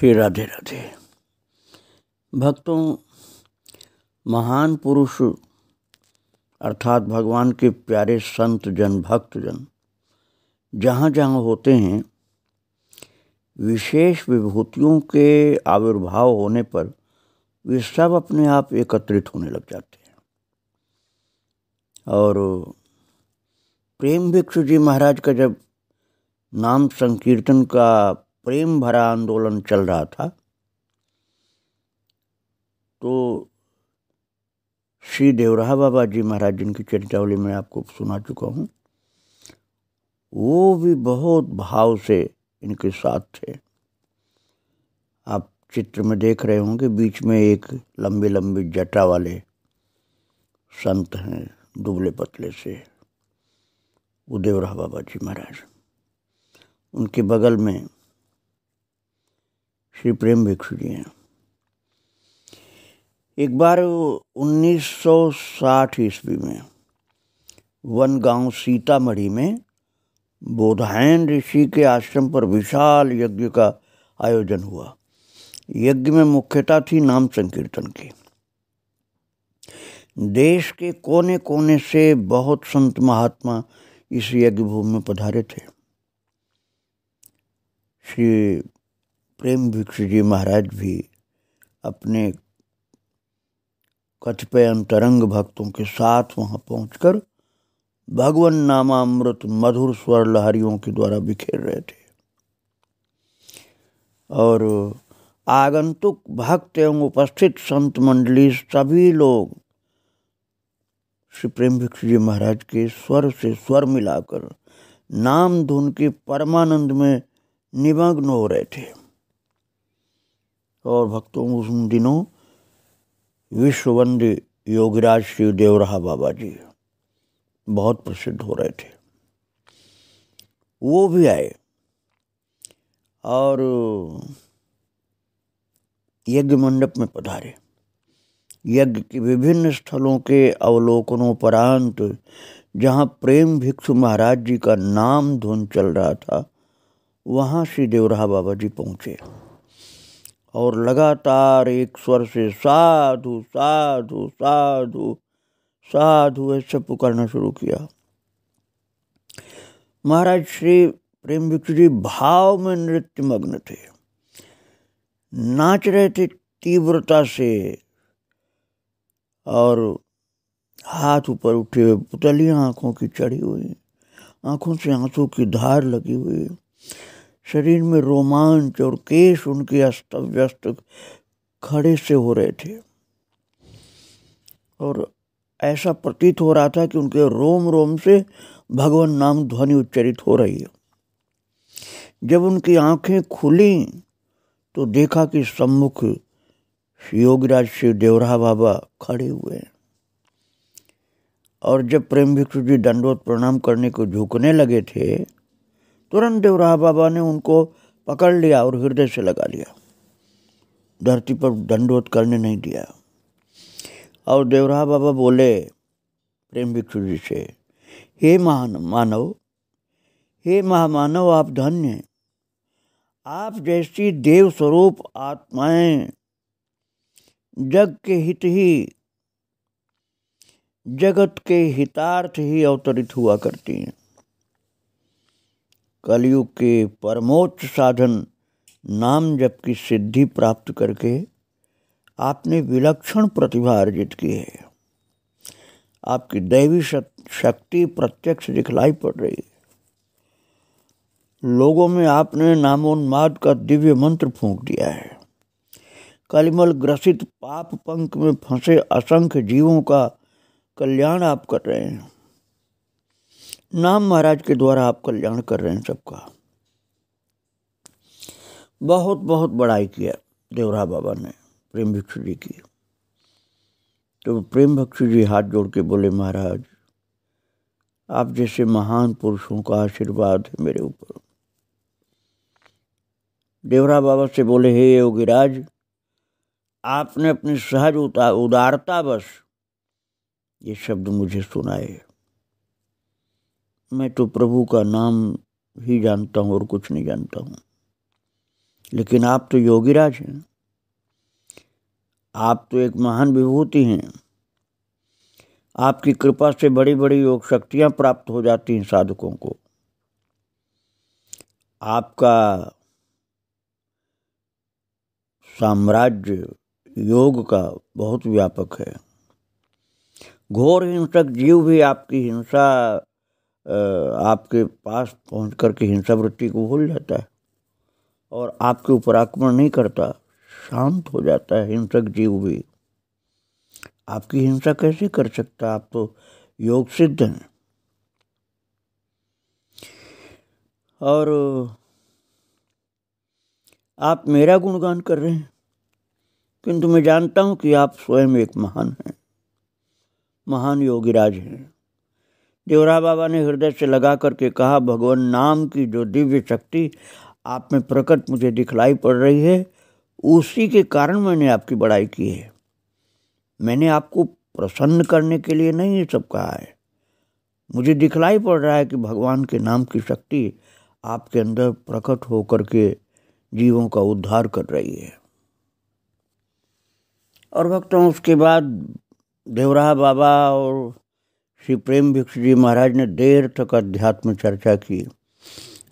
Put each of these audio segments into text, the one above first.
श्री राधे राधे भक्तों महान पुरुष अर्थात भगवान के प्यारे संत जन भक्तजन जहाँ जहाँ होते हैं विशेष विभूतियों के आविर्भाव होने पर वे सब अपने आप एकत्रित होने लग जाते हैं और प्रेम भिक्षु जी महाराज का जब नाम संकीर्तन का प्रेम भरा आंदोलन चल रहा था तो श्री देवराह बाबा जी महाराज जिनकी चरितावली मैं आपको सुना चुका हूँ वो भी बहुत भाव से इनके साथ थे आप चित्र में देख रहे होंगे बीच में एक लंबी लंबी जटा वाले संत हैं दुबले पतले से देवराह बाबा जी महाराज उनके बगल में श्री प्रेम भिक्षु जी हैं एक बार 1960 ईस्वी में वन गांव सीतामढ़ी में बोधायन ऋषि के आश्रम पर विशाल यज्ञ का आयोजन हुआ यज्ञ में मुख्यता थी नाम संकीर्तन की देश के कोने कोने से बहुत संत महात्मा इस यज्ञ भूमि में पधारे थे श्री प्रेम भिक्षु जी महाराज भी अपने कतिपय अंतरंग भक्तों के साथ वहाँ कर भगवान नामामृत मधुर स्वर लहरियों के द्वारा बिखेर रहे थे और आगंतुक भक्त एवं उपस्थित संत मंडली सभी लोग श्री प्रेम भिक्षु जी महाराज के स्वर से स्वर मिलाकर नाम धुन के परमानंद में निमग्न हो रहे थे और भक्तों उन दिनों विश्ववंद योगराज श्री देवराहा बाबा जी बहुत प्रसिद्ध हो रहे थे वो भी आए और यज्ञ मंडप में पधारे यज्ञ के विभिन्न स्थलों के अवलोकनोपरांत जहाँ प्रेम भिक्षु महाराज जी का नाम धुन चल रहा था वहाँ श्री देवराहा बाबा जी पहुँचे और लगातार एक स्वर से साधु साधु साधु साधु ऐसे पुकारना शुरू किया महाराज श्री प्रेम भिक्षु जी भाव में नृत्य मग्न थे नाच रहे थे तीव्रता से और हाथ ऊपर उठे हुए पुतलियाँ आँखों की चढ़ी हुई आँखों से आंसू की धार लगी हुई शरीर में रोमांच और केश उनके अस्त व्यस्त खड़े से हो रहे थे और ऐसा प्रतीत हो रहा था कि उनके रोम रोम से भगवान नाम ध्वनि उच्चरित हो रही है जब उनकी आंखें खुली तो देखा कि सम्मुख योगराज श्री देवरा बाबा खड़े हुए हैं और जब प्रेम भिक्षु जी दंडोत प्रणाम करने को झुकने लगे थे तुरंत देवराह बाबा ने उनको पकड़ लिया और हृदय से लगा लिया धरती पर दंडवत करने नहीं दिया और देवराह बाबा बोले प्रेम भिक्षु जी से हे महान मानव हे महामानव आप धन्य आप जैसी देव स्वरूप आत्माएं जग के हित ही जगत के हितार्थ ही अवतरित हुआ करती हैं कलयुग के परमोच्च साधन नाम जप की सिद्धि प्राप्त करके आपने विलक्षण प्रतिभा अर्जित की है आपकी दैवी शक्ति प्रत्यक्ष दिखलाई पड़ रही है लोगों में आपने नामोन्माद का दिव्य मंत्र फूंक दिया है कलिमल ग्रसित पाप पंख में फंसे असंख्य जीवों का कल्याण आप कर रहे हैं नाम महाराज के द्वारा आप कल्याण कर रहे हैं सबका बहुत बहुत बड़ाई किया देवरा बाबा ने प्रेम भिक्षु जी की तो प्रेम भक्षु जी हाथ जोड़ के बोले महाराज आप जैसे महान पुरुषों का आशीर्वाद है मेरे ऊपर देवरा बाबा से बोले हे योगीराज आपने अपनी सहज उदारता बस ये शब्द मुझे सुनाए मैं तो प्रभु का नाम ही जानता हूँ और कुछ नहीं जानता हूँ लेकिन आप तो योगीराज हैं आप तो एक महान विभूति हैं आपकी कृपा से बड़ी बड़ी योग शक्तियाँ प्राप्त हो जाती हैं साधकों को आपका साम्राज्य योग का बहुत व्यापक है घोर हिंसक जीव भी आपकी हिंसा आपके पास पहुंच कर के हिंसा वृत्ति को भूल जाता है और आपके ऊपर आक्रमण नहीं करता शांत हो जाता है हिंसक जीव भी आपकी हिंसा कैसे कर सकता आप तो योग सिद्ध हैं और आप मेरा गुणगान कर रहे हैं किंतु मैं जानता हूँ कि आप स्वयं एक महान हैं महान योगीराज हैं देवरा बाबा ने हृदय से लगा करके कहा भगवान नाम की जो दिव्य शक्ति आप में प्रकट मुझे दिखलाई पड़ रही है उसी के कारण मैंने आपकी बड़ाई की है मैंने आपको प्रसन्न करने के लिए नहीं ये सब कहा है मुझे दिखलाई पड़ रहा है कि भगवान के नाम की शक्ति आपके अंदर प्रकट होकर के जीवों का उद्धार कर रही है और भक्तों उसके बाद देवराह बाबा और श्री प्रेम भिक्षु जी महाराज ने देर तक अध्यात्म चर्चा की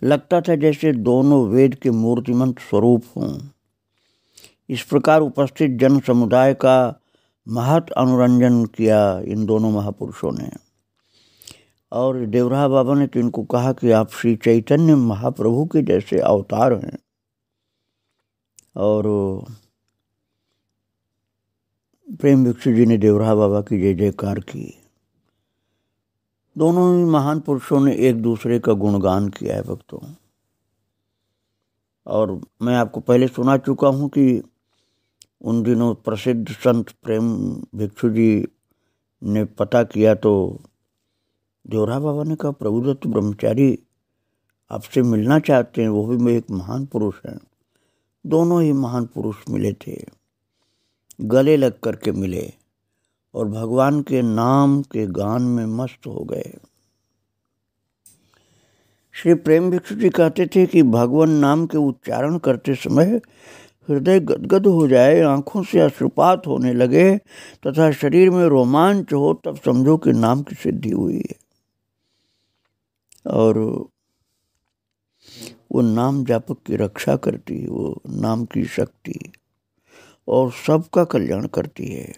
लगता था जैसे दोनों वेद के मूर्तिमंत स्वरूप हों इस प्रकार उपस्थित जन समुदाय का महत अनुरंजन किया इन दोनों महापुरुषों ने और देवरा बाबा ने तो इनको कहा कि आप श्री चैतन्य महाप्रभु के जैसे अवतार हैं और प्रेम भिक्षु जी ने देवरा बाबा की जय जयकार की दोनों ही महान पुरुषों ने एक दूसरे का गुणगान किया है भक्तों और मैं आपको पहले सुना चुका हूँ कि उन दिनों प्रसिद्ध संत प्रेम भिक्षु जी ने पता किया तो देवरा बाबा ने कहा प्रभुदत्त ब्रह्मचारी आपसे मिलना चाहते हैं वो भी मैं एक महान पुरुष हैं दोनों ही महान पुरुष मिले थे गले लग करके मिले और भगवान के नाम के गान में मस्त हो गए श्री प्रेम भिक्षु जी कहते थे कि भगवान नाम के उच्चारण करते समय हृदय गदगद हो जाए आंखों से अश्रुपात होने लगे तथा शरीर में रोमांच हो तब समझो कि नाम की सिद्धि हुई है और वो नाम जापक की रक्षा करती है वो नाम की शक्ति और सबका कल्याण करती है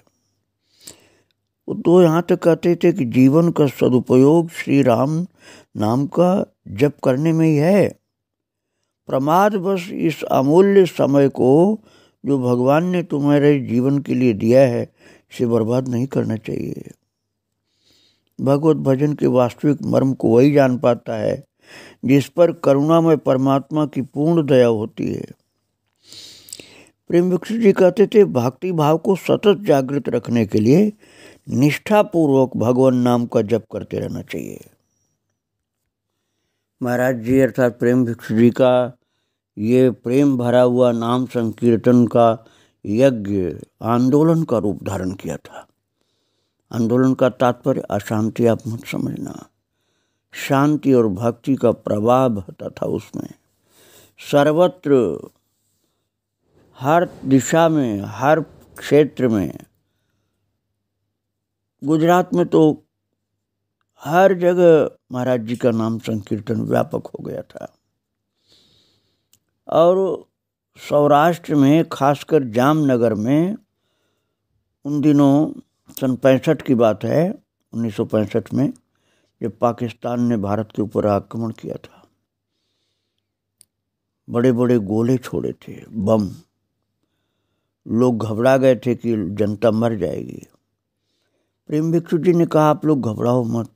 तो यहाँ तक कहते थे कि जीवन का सदुपयोग श्री राम नाम का जप करने में ही है प्रमाद बस इस अमूल्य समय को जो भगवान ने तुम्हारे जीवन के लिए दिया है इसे बर्बाद नहीं करना चाहिए भगवत भजन के वास्तविक मर्म को वही जान पाता है जिस पर करुणा में परमात्मा की पूर्ण दया होती है प्रेम विक्ष जी कहते थे भक्ति भाव को सतत जागृत रखने के लिए निष्ठापूर्वक भगवान नाम का जप करते रहना चाहिए महाराज जी अर्थात प्रेम भिक्षु जी का ये प्रेम भरा हुआ नाम संकीर्तन का यज्ञ आंदोलन का रूप धारण किया था आंदोलन का तात्पर्य अशांति आप मत समझना शांति और भक्ति का प्रभाव बहता था उसमें सर्वत्र हर दिशा में हर क्षेत्र में गुजरात में तो हर जगह महाराज जी का नाम संकीर्तन व्यापक हो गया था और सौराष्ट्र में खासकर जामनगर में उन दिनों सन पैंसठ की बात है उन्नीस में जब पाकिस्तान ने भारत के ऊपर आक्रमण किया था बड़े बड़े गोले छोड़े थे बम लोग घबरा गए थे कि जनता मर जाएगी प्रेम भिक्षु जी ने कहा आप लोग घबराओ मत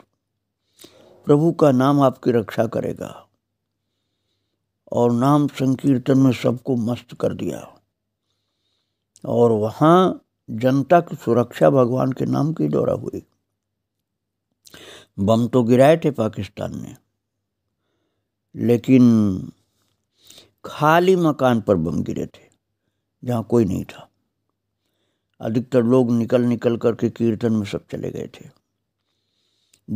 प्रभु का नाम आपकी रक्षा करेगा और नाम संकीर्तन में सबको मस्त कर दिया और वहाँ जनता की सुरक्षा भगवान के नाम के द्वारा हुई बम तो गिराए थे पाकिस्तान ने लेकिन खाली मकान पर बम गिरे थे जहाँ कोई नहीं था अधिकतर लोग निकल निकल करके कीर्तन में सब चले गए थे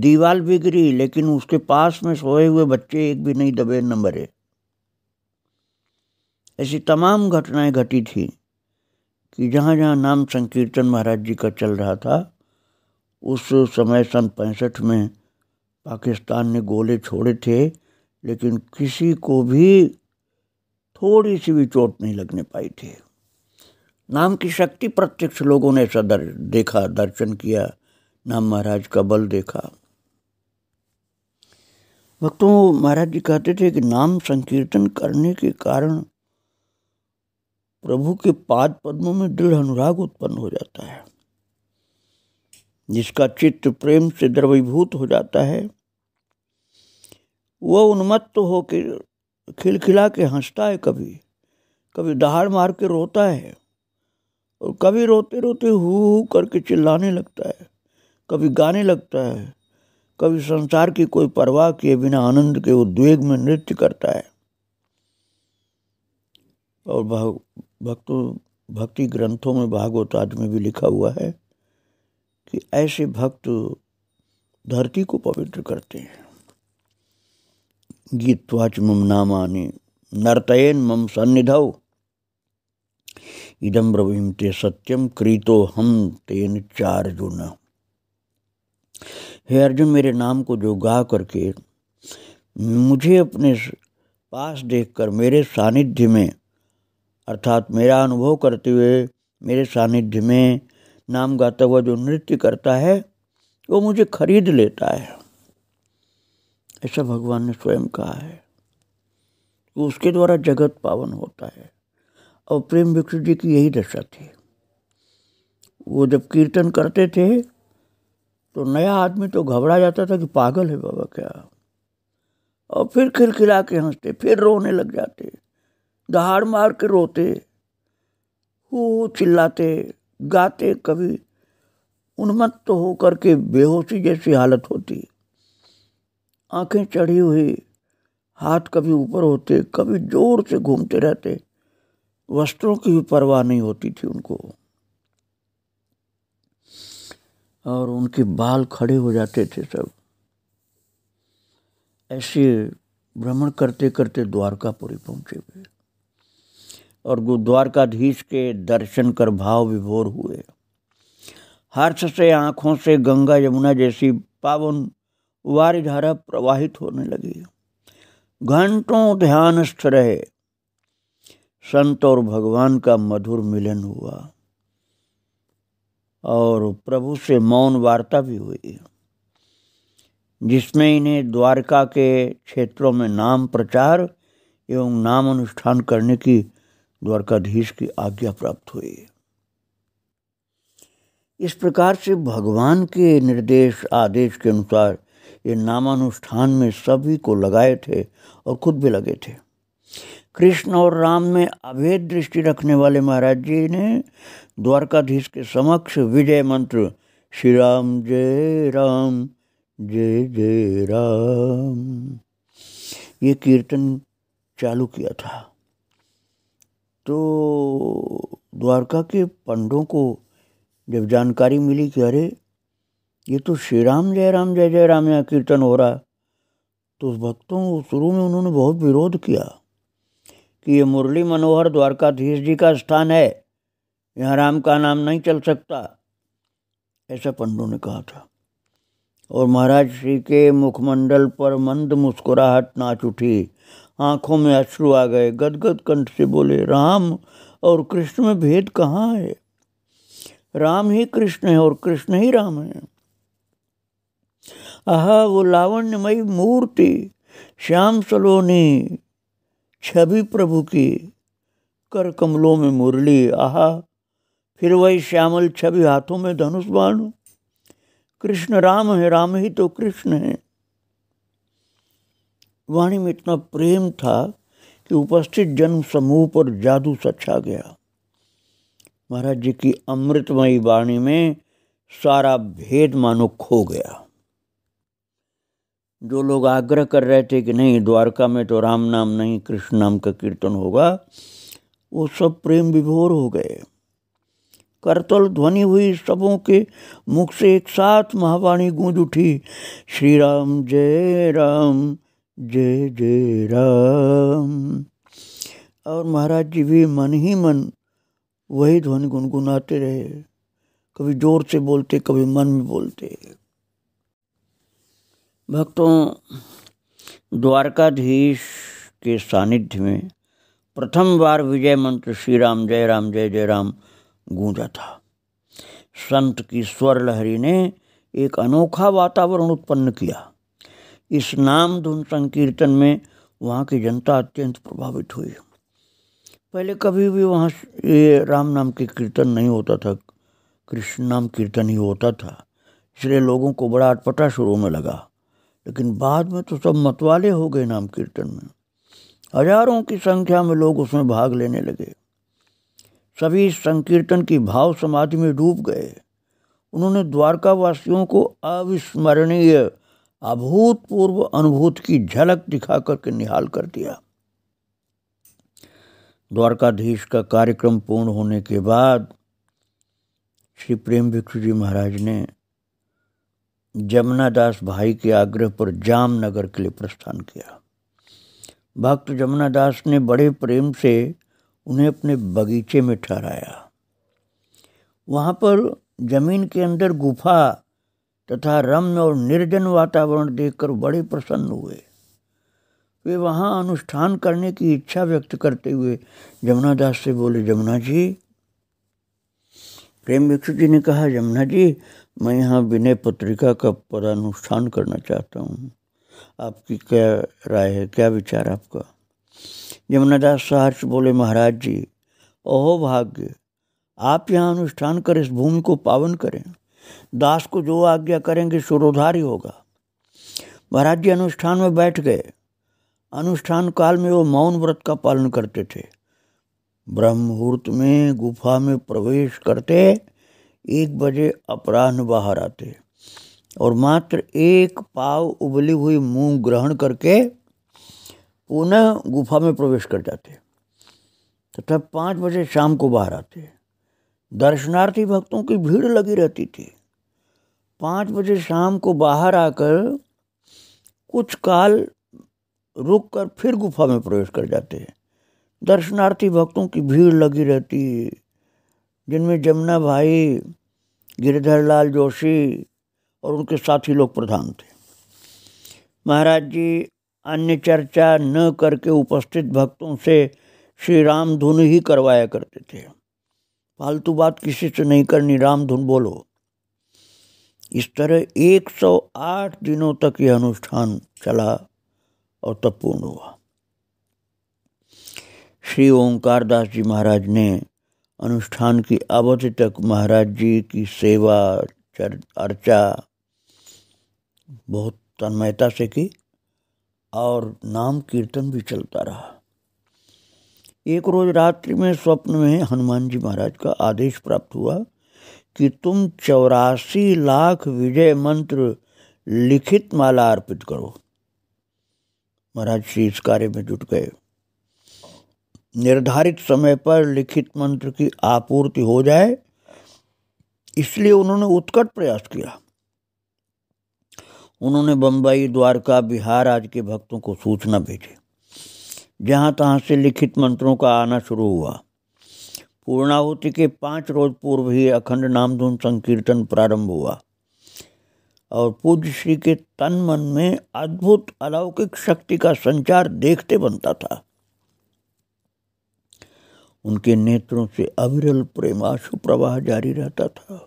दीवाल भी गिरी लेकिन उसके पास में सोए हुए बच्चे एक भी नहीं दबे न मरे ऐसी तमाम घटनाएं घटी थी कि जहाँ जहाँ नाम संकीर्तन महाराज जी का चल रहा था उस समय सन पैंसठ में पाकिस्तान ने गोले छोड़े थे लेकिन किसी को भी थोड़ी सी भी चोट नहीं लगने पाई थी नाम की शक्ति प्रत्यक्ष लोगों ने दर, देखा दर्शन किया नाम महाराज का बल देखा भक्तों महाराज जी कहते थे कि नाम संकीर्तन करने के कारण प्रभु के पाद पद्मों में दृढ़ अनुराग उत्पन्न हो जाता है जिसका चित्त प्रेम से द्रवीभूत हो जाता है वह उन्मत्त तो होकर खिलखिला के हंसता है कभी कभी दहाड़ मार के रोता है और कभी रोते रोते हु हु करके चिल्लाने लगता है कभी गाने लगता है कभी संसार की कोई परवाह किए बिना आनंद के उद्वेग में नृत्य करता है और भक्तों भक्ति ग्रंथों में भागवत आदि में भी लिखा हुआ है कि ऐसे भक्त धरती को पवित्र करते हैं गीतवाच मम नामानी नर्तयन मम सन्निधौ इदम ब्रवीम ते सत्यम क्रीतो हम तेन जुन हे अर्जुन मेरे नाम को जो गा करके मुझे अपने पास देखकर मेरे सानिध्य में अर्थात मेरा अनुभव करते हुए मेरे सानिध्य में नाम गाता हुआ जो नृत्य करता है वो मुझे खरीद लेता है ऐसा भगवान ने स्वयं कहा है उसके द्वारा जगत पावन होता है और प्रेम विक्रम जी की यही दशा थी वो जब कीर्तन करते थे तो नया आदमी तो घबरा जाता था कि पागल है बाबा क्या और फिर खिलखिला के हंसते फिर रोने लग जाते दहाड़ मार के रोते हु चिल्लाते गाते कभी उन्मत्त तो होकर के बेहोशी जैसी हालत होती आंखें चढ़ी हुई हाथ कभी ऊपर होते कभी जोर से घूमते रहते वस्त्रों की भी परवाह नहीं होती थी उनको और उनके बाल खड़े हो जाते थे सब ऐसे भ्रमण करते करते द्वारकापुरी पहुंचे हुए और द्वारकाधीश के दर्शन कर भाव विभोर हुए हर्ष से आंखों से गंगा यमुना जैसी पावन वारी धारा प्रवाहित होने लगी घंटों ध्यानस्थ रहे संत और भगवान का मधुर मिलन हुआ और प्रभु से मौन वार्ता भी हुई जिसमें इन्हें द्वारका के क्षेत्रों में नाम प्रचार एवं नाम अनुष्ठान करने की द्वारकाधीश की आज्ञा प्राप्त हुई इस प्रकार से भगवान के निर्देश आदेश के अनुसार ये नामानुष्ठान में सभी को लगाए थे और खुद भी लगे थे कृष्ण और राम में अभेद दृष्टि रखने वाले महाराज जी ने द्वारकाधीश के समक्ष विजय मंत्र श्री राम जय राम जय जय राम ये कीर्तन चालू किया था तो द्वारका के पंडों को जब जानकारी मिली कि अरे ये तो श्री राम जय राम जय जय राम यहाँ कीर्तन हो रहा है तो भक्तों शुरू में उन्होंने बहुत विरोध किया कि ये मुरली मनोहर द्वारकाधीश जी का स्थान है यहाँ राम का नाम नहीं चल सकता ऐसा पंडू ने कहा था और महाराज श्री के मुखमंडल पर मंद मुस्कुराहट नाच उठी आंखों में अश्रु आ गए गदगद कंठ से बोले राम और कृष्ण में भेद कहाँ है राम ही कृष्ण है और कृष्ण ही राम है आह वो लावण्यमयी मूर्ति श्याम सलोनी छवि प्रभु की कर कमलों में मुरली आहा फिर वही श्यामल छवि हाथों में धनुष बाण कृष्ण राम है राम ही तो कृष्ण है वाणी में इतना प्रेम था कि उपस्थित जन समूह पर जादू सचा गया महाराज जी की अमृतमयी वाणी में सारा भेद मानो खो गया जो लोग आग्रह कर रहे थे कि नहीं द्वारका में तो राम नाम नहीं कृष्ण नाम का कीर्तन होगा वो सब प्रेम विभोर हो गए करतल ध्वनि हुई सबों के मुख से एक साथ महावाणी गूंज उठी श्री राम जय राम जय जय राम और महाराज जी भी मन ही मन वही ध्वनि गुनगुनाते रहे कभी जोर से बोलते कभी मन में बोलते भक्तों द्वारकाधीश के सानिध्य में प्रथम बार विजय मंत्र श्री राम जय राम जय जय राम गूंजा था संत की स्वर लहरी ने एक अनोखा वातावरण उत्पन्न किया इस नाम धुन संकीर्तन में वहाँ की जनता अत्यंत प्रभावित हुई पहले कभी भी वहाँ ये राम नाम के कीर्तन नहीं होता था कृष्ण नाम कीर्तन ही होता था इसलिए लोगों को बड़ा अटपटा शुरू में लगा लेकिन बाद में तो सब मतवाले हो गए नाम कीर्तन में हजारों की संख्या में लोग उसमें भाग लेने लगे सभी संकीर्तन की भाव समाधि में डूब गए उन्होंने द्वारका वासियों को अविस्मरणीय अभूतपूर्व अनुभूत की झलक दिखा करके निहाल कर दिया द्वारकाधीश का कार्यक्रम पूर्ण होने के बाद श्री प्रेम भिक्षु जी महाराज ने जमुनादास भाई के आग्रह पर जामनगर के लिए प्रस्थान किया भक्त जमुनादास ने बड़े प्रेम से उन्हें अपने बगीचे में ठहराया वहाँ पर जमीन के अंदर गुफा तथा रम्य और निर्जन वातावरण देखकर बड़े प्रसन्न हुए वे वहाँ अनुष्ठान करने की इच्छा व्यक्त करते हुए जमुनादास से बोले जमुना जी प्रेम भिक्षु जी ने कहा जमुना जी मैं यहाँ विनय पत्रिका का परानुष्ठान करना चाहता हूँ आपकी क्या राय है क्या विचार आपका यमुनादास सहर्ष बोले महाराज जी ओहो भाग्य आप यहाँ अनुष्ठान कर इस भूमि को पावन करें दास को जो आज्ञा करेंगे सुरोधार ही होगा महाराज जी अनुष्ठान में बैठ गए अनुष्ठान काल में वो मौन व्रत का पालन करते थे ब्रह्म मुहूर्त में गुफा में प्रवेश करते एक बजे अपराह्न बाहर आते और मात्र एक पाव उबली हुई मूंग ग्रहण करके पुनः गुफा में प्रवेश कर जाते तथा पाँच बजे शाम को बाहर आते दर्शनार्थी भक्तों की भीड़ लगी रहती थी पाँच बजे शाम को बाहर आकर कुछ काल रुक कर फिर गुफा में प्रवेश कर जाते हैं दर्शनार्थी भक्तों की भीड़ लगी रहती जिनमें जमुना भाई गिरधर लाल जोशी और उनके साथी लोग प्रधान थे महाराज जी अन्य चर्चा न करके उपस्थित भक्तों से श्री राम धुन ही करवाया करते थे फालतू बात किसी से नहीं करनी राम धुन बोलो इस तरह 108 दिनों तक यह अनुष्ठान चला और तब पूर्ण हुआ श्री ओंकार दास जी महाराज ने अनुष्ठान की अवधि तक महाराज जी की सेवा अर्चा बहुत तन्मयता से की और नाम कीर्तन भी चलता रहा एक रोज रात्रि में स्वप्न में हनुमान जी महाराज का आदेश प्राप्त हुआ कि तुम चौरासी लाख विजय मंत्र लिखित माला अर्पित करो महाराज श्री इस कार्य में जुट गए निर्धारित समय पर लिखित मंत्र की आपूर्ति हो जाए इसलिए उन्होंने उत्कट प्रयास किया उन्होंने बम्बई द्वारका बिहार आज के भक्तों को सूचना भेजी जहाँ तहाँ से लिखित मंत्रों का आना शुरू हुआ पूर्णावती के पाँच रोज पूर्व ही अखंड नामधुन संकीर्तन प्रारंभ हुआ और पूज्य श्री के तन मन में अद्भुत अलौकिक शक्ति का संचार देखते बनता था उनके नेत्रों से अविरल प्रेमाशु प्रवाह जारी रहता था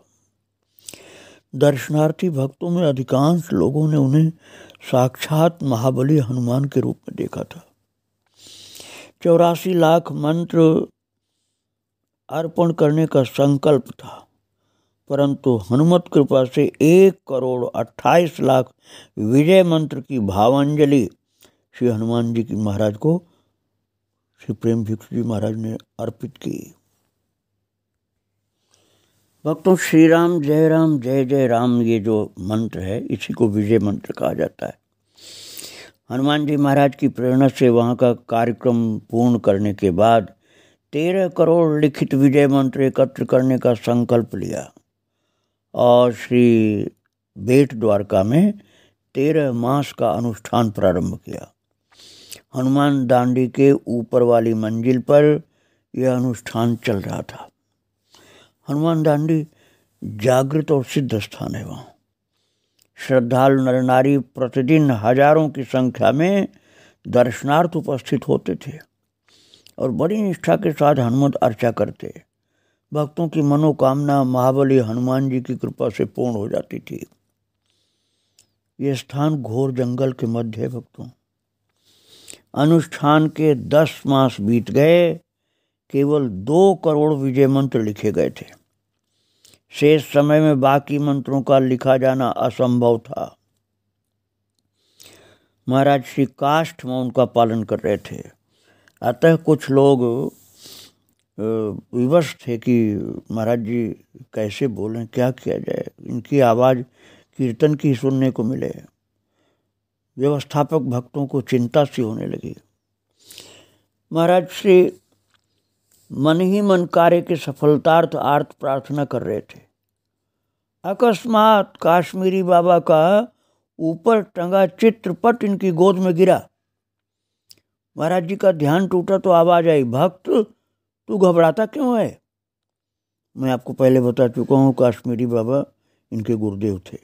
दर्शनार्थी भक्तों में अधिकांश लोगों ने उन्हें साक्षात महाबली हनुमान के रूप में देखा था चौरासी लाख मंत्र अर्पण करने का संकल्प था परंतु हनुमत कृपा से एक करोड़ अट्ठाईस लाख विजय मंत्र की भावांजलि श्री हनुमान जी की महाराज को श्री प्रेम भिक्षु जी महाराज ने अर्पित की भक्तों श्री राम जय राम जय जय राम ये जो मंत्र है इसी को विजय मंत्र कहा जाता है हनुमान जी महाराज की प्रेरणा से वहाँ का कार्यक्रम पूर्ण करने के बाद तेरह करोड़ लिखित विजय मंत्र एकत्र करने का संकल्प लिया और श्री बेट द्वारका में तेरह मास का अनुष्ठान प्रारंभ किया हनुमान डांडी के ऊपर वाली मंजिल पर यह अनुष्ठान चल रहा था हनुमान डांडी जागृत और सिद्ध स्थान है वहाँ श्रद्धालु नर नारी प्रतिदिन हजारों की संख्या में दर्शनार्थ उपस्थित होते थे और बड़ी निष्ठा के साथ हनुमत अर्चा करते भक्तों की मनोकामना महाबली हनुमान जी की कृपा से पूर्ण हो जाती थी ये स्थान घोर जंगल के मध्य है भक्तों अनुष्ठान के दस मास बीत गए केवल दो करोड़ विजय मंत्र लिखे गए थे शेष समय में बाकी मंत्रों का लिखा जाना असंभव था महाराज श्री काष्ठ में उनका पालन कर रहे थे अतः कुछ लोग विवश थे कि महाराज जी कैसे बोलें क्या किया जाए इनकी आवाज़ कीर्तन की सुनने को मिले व्यवस्थापक भक्तों को चिंता सी होने लगी महाराज श्री मन ही मन कार्य के सफलतार्थ आर्थ प्रार्थना कर रहे थे अकस्मात काश्मीरी बाबा का ऊपर टंगा चित्रपट इनकी गोद में गिरा महाराज जी का ध्यान टूटा तो आवाज आई भक्त तू घबराता क्यों है मैं आपको पहले बता चुका हूँ काश्मीरी बाबा इनके गुरुदेव थे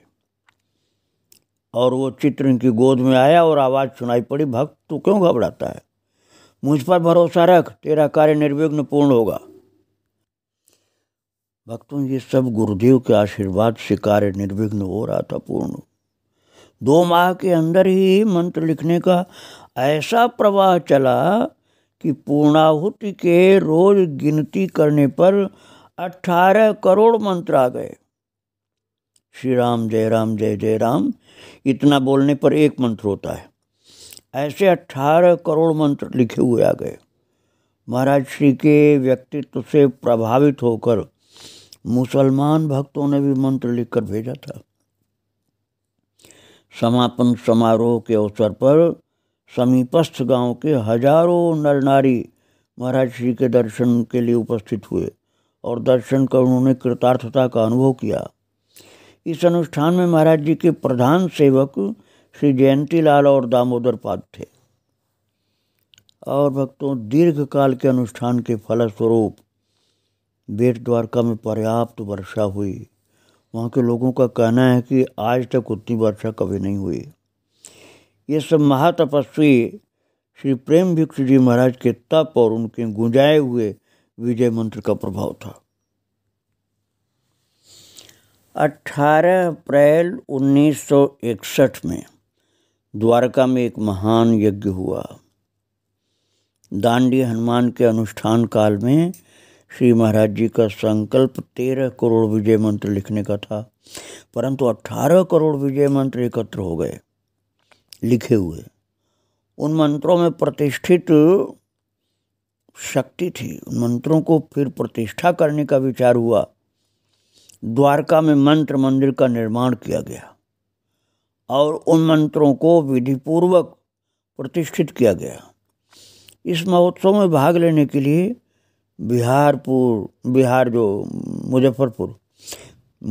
और वो चित्र इनकी गोद में आया और आवाज़ सुनाई पड़ी भक्त तू क्यों घबराता है मुझ पर भरोसा रख तेरा कार्य निर्विघ्न पूर्ण होगा भक्तों ये सब गुरुदेव के आशीर्वाद से कार्य निर्विघ्न हो रहा था पूर्ण दो माह के अंदर ही मंत्र लिखने का ऐसा प्रवाह चला कि पूर्णाहुति के रोज गिनती करने पर अठारह करोड़ मंत्र आ गए श्री राम जय राम जय जय राम इतना बोलने पर एक मंत्र होता है ऐसे अट्ठारह करोड़ मंत्र लिखे हुए आ गए महाराज श्री के व्यक्तित्व से प्रभावित होकर मुसलमान भक्तों ने भी मंत्र लिखकर भेजा था समापन समारोह के अवसर पर समीपस्थ गांव के हजारों नर नारी महाराज श्री के दर्शन के लिए उपस्थित हुए और दर्शन कर उन्होंने कृतार्थता का अनुभव किया इस अनुष्ठान में महाराज जी के प्रधान सेवक श्री जयंतीलाल और दामोदर पाद थे और भक्तों दीर्घ काल के अनुष्ठान के फलस्वरूप बेट द्वारका में पर्याप्त वर्षा हुई वहाँ के लोगों का कहना है कि आज तक उतनी वर्षा कभी नहीं हुई ये सब महातपस्वी श्री प्रेम भिक्षु जी महाराज के तप और उनके गुंजाए हुए विजय मंत्र का प्रभाव था 18 अप्रैल 1961 में द्वारका में एक महान यज्ञ हुआ दांडी हनुमान के अनुष्ठान काल में श्री महाराज जी का संकल्प तेरह करोड़ विजय मंत्र लिखने का था परंतु अठारह करोड़ विजय मंत्र एकत्र हो गए लिखे हुए उन मंत्रों में प्रतिष्ठित शक्ति थी उन मंत्रों को फिर प्रतिष्ठा करने का विचार हुआ द्वारका में मंत्र मंदिर का निर्माण किया गया और उन मंत्रों को विधिपूर्वक प्रतिष्ठित किया गया इस महोत्सव में भाग लेने के लिए बिहारपुर बिहार जो मुजफ्फरपुर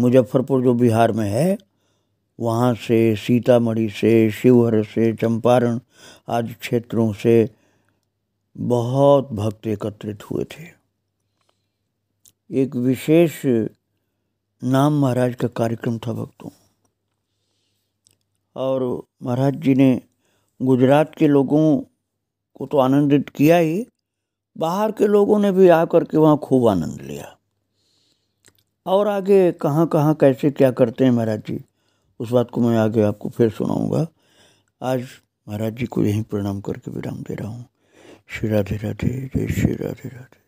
मुजफ्फरपुर जो बिहार में है वहाँ से सीतामढ़ी से शिवहर से चंपारण आदि क्षेत्रों से बहुत भक्त एकत्रित हुए थे एक विशेष नाम महाराज का कार्यक्रम था भक्तों और महाराज जी ने गुजरात के लोगों को तो आनंदित किया ही बाहर के लोगों ने भी आकर के वहाँ खूब आनंद लिया और आगे कहाँ कहाँ कैसे क्या करते हैं महाराज जी उस बात को मैं आगे आपको फिर सुनाऊंगा आज महाराज जी को यहीं प्रणाम करके विराम दे रहा हूँ श्री राधे राधे जय श्री राधे राधे